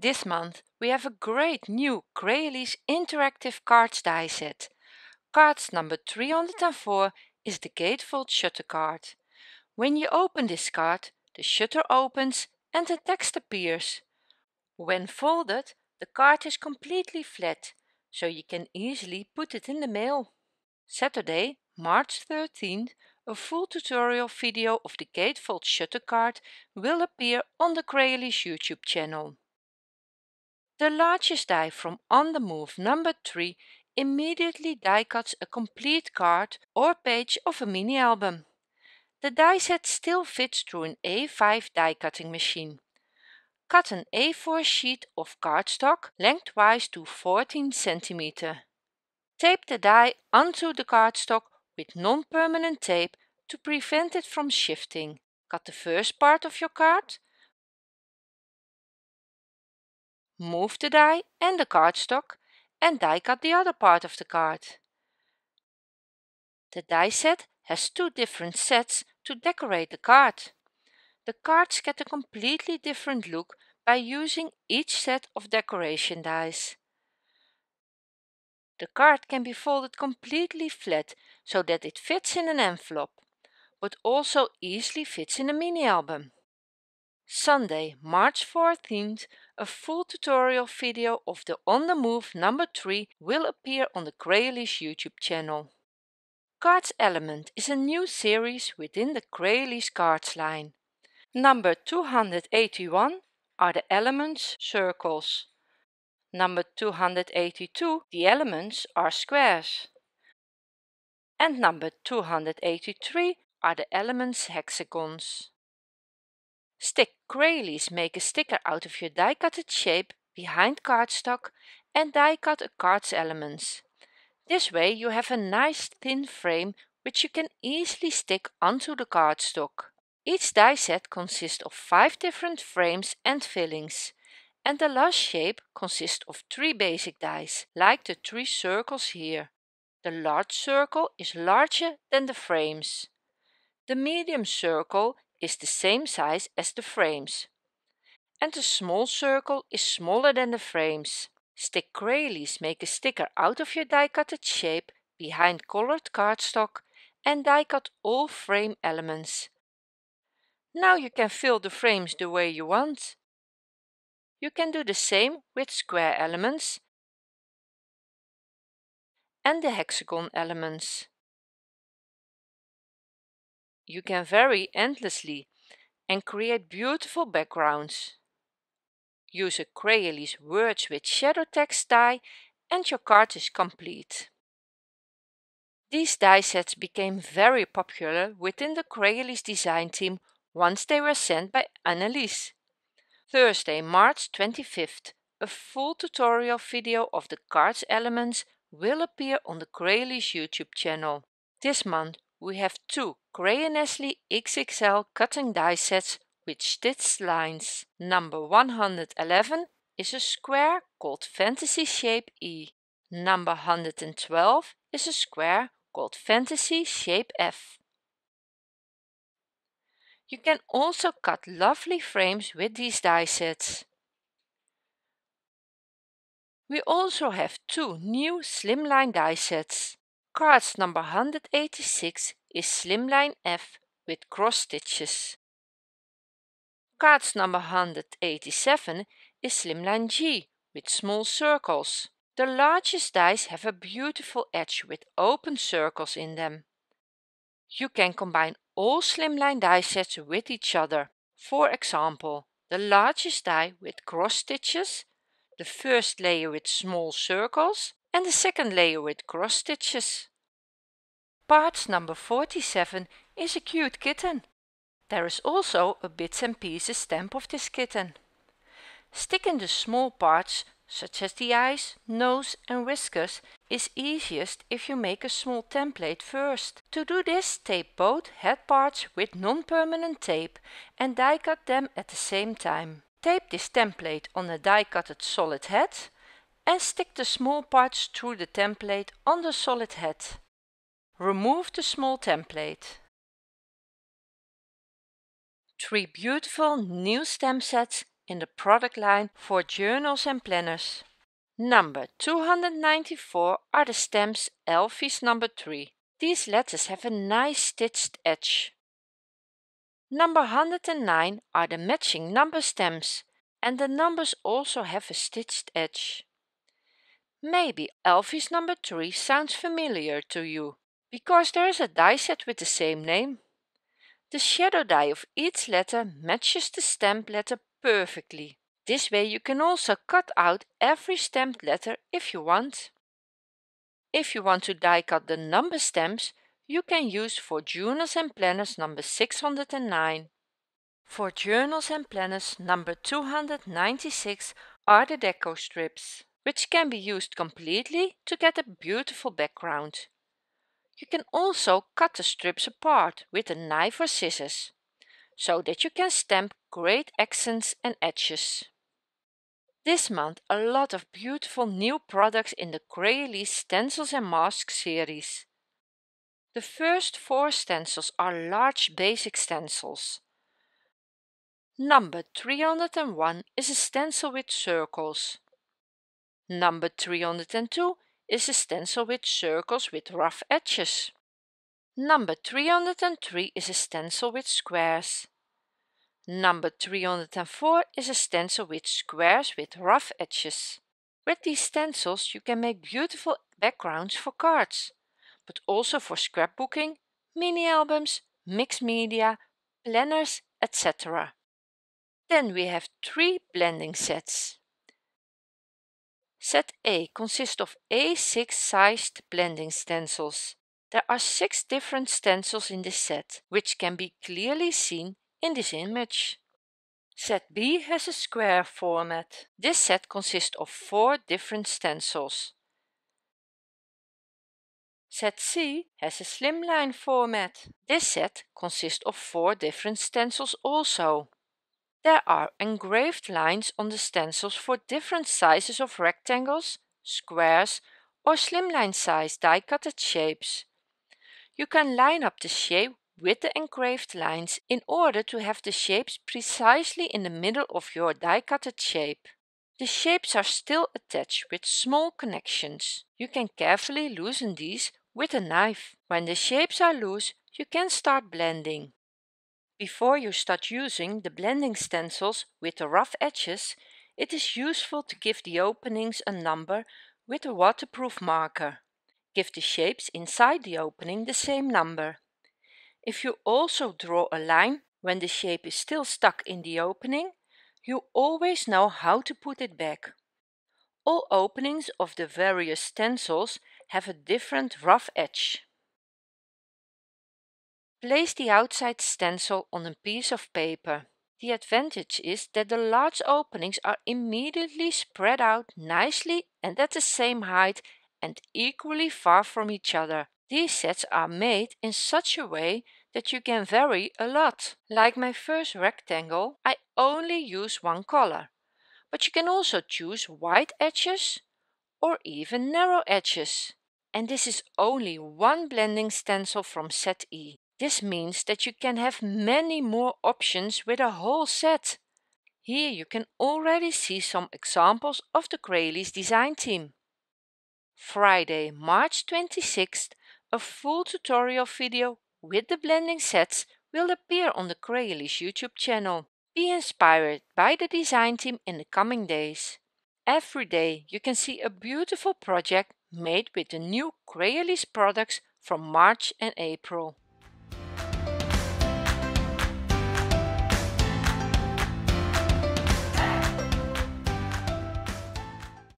This month we have a great new Grayley's interactive cards die set. Cards number 304 is the gatefold shutter card. When you open this card, the shutter opens and the text appears. When folded, the card is completely flat, so you can easily put it in the mail. Saturday, March 13th, a full tutorial video of the gatefold shutter card will appear on the Grayley's YouTube channel. The largest die from On the Move number 3 immediately die cuts a complete card or page of a mini album. The die set still fits through an A5 die cutting machine. Cut an A4 sheet of cardstock lengthwise to 14 cm. Tape the die onto the cardstock with non-permanent tape to prevent it from shifting. Cut the first part of your card Move the die and the cardstock, and die cut the other part of the card. The die set has two different sets to decorate the card. The cards get a completely different look by using each set of decoration dies. The card can be folded completely flat so that it fits in an envelope, but also easily fits in a mini album. Sunday, March 14th, a full tutorial video of the On The Move number 3 will appear on the Graylish YouTube channel. Cards Element is a new series within the Graylish cards line. Number 281 are the elements circles. Number 282 the elements are squares. And number 283 are the elements hexagons. Stick Crayleys make a sticker out of your die-cutted shape behind cardstock and die-cut a card's elements. This way you have a nice thin frame which you can easily stick onto the cardstock. Each die set consists of five different frames and fillings. And the last shape consists of three basic dies, like the three circles here. The large circle is larger than the frames. The medium circle is the same size as the frames. And the small circle is smaller than the frames. Stick Crayleys make a sticker out of your die-cutted shape behind colored cardstock and die-cut all frame elements. Now you can fill the frames the way you want. You can do the same with square elements and the hexagon elements you can vary endlessly and create beautiful backgrounds. Use a Crayoly's words with shadow text die and your card is complete. These die sets became very popular within the Crayoly's design team once they were sent by Annelies. Thursday, March 25th, a full tutorial video of the card's elements will appear on the Crayoly's YouTube channel. This month we have two Crayon & XXL cutting die sets with stitch lines. Number 111 is a square called Fantasy Shape E. Number 112 is a square called Fantasy Shape F. You can also cut lovely frames with these die sets. We also have two new slimline die sets. Cards number 186 is slimline F with cross stitches. Cards number 187 is slimline G with small circles. The largest dies have a beautiful edge with open circles in them. You can combine all slimline die sets with each other. For example, the largest die with cross stitches, the first layer with small circles, and the second layer with cross stitches. Parts number 47 is a cute kitten. There is also a bits and pieces stamp of this kitten. Stick in the small parts, such as the eyes, nose and whiskers, is easiest if you make a small template first. To do this, tape both head parts with non-permanent tape and die-cut them at the same time. Tape this template on a die-cutted solid head and stick the small parts through the template on the solid head. Remove the small template. Three beautiful new stamp sets in the product line for journals and planners. Number 294 are the stamps Elfie's number 3. These letters have a nice stitched edge. Number 109 are the matching number stamps, and the numbers also have a stitched edge. Maybe Elfie's number 3 sounds familiar to you because there is a die set with the same name. The shadow die of each letter matches the stamp letter perfectly. This way you can also cut out every stamped letter if you want. If you want to die cut the number stamps, you can use for journals and planners number 609. For journals and planners number 296 are the deco strips, which can be used completely to get a beautiful background. You can also cut the strips apart with a knife or scissors, so that you can stamp great accents and edges. This month a lot of beautiful new products in the Crayley Stencils and Masks series. The first four stencils are large basic stencils. Number 301 is a stencil with circles. Number 302 is a stencil with circles with rough edges. Number 303 is a stencil with squares. Number 304 is a stencil with squares with rough edges. With these stencils you can make beautiful backgrounds for cards, but also for scrapbooking, mini albums, mixed media, planners, etc. Then we have three blending sets. Set A consists of A6 sized blending stencils. There are six different stencils in this set, which can be clearly seen in this image. Set B has a square format. This set consists of four different stencils. Set C has a slimline format. This set consists of four different stencils also. There are engraved lines on the stencils for different sizes of rectangles, squares or slimline sized die-cutted shapes. You can line up the shape with the engraved lines in order to have the shapes precisely in the middle of your die-cutted shape. The shapes are still attached with small connections. You can carefully loosen these with a knife. When the shapes are loose, you can start blending. Before you start using the blending stencils with the rough edges, it is useful to give the openings a number with a waterproof marker. Give the shapes inside the opening the same number. If you also draw a line when the shape is still stuck in the opening, you always know how to put it back. All openings of the various stencils have a different rough edge. Place the outside stencil on a piece of paper. The advantage is that the large openings are immediately spread out nicely and at the same height and equally far from each other. These sets are made in such a way that you can vary a lot. Like my first rectangle, I only use one color. But you can also choose wide edges or even narrow edges. And this is only one blending stencil from set E. This means that you can have many more options with a whole set. Here you can already see some examples of the Crayley's design team. Friday, March 26th, a full tutorial video with the blending sets will appear on the Crayley's YouTube channel. Be inspired by the design team in the coming days. Every day you can see a beautiful project made with the new Crayley's products from March and April.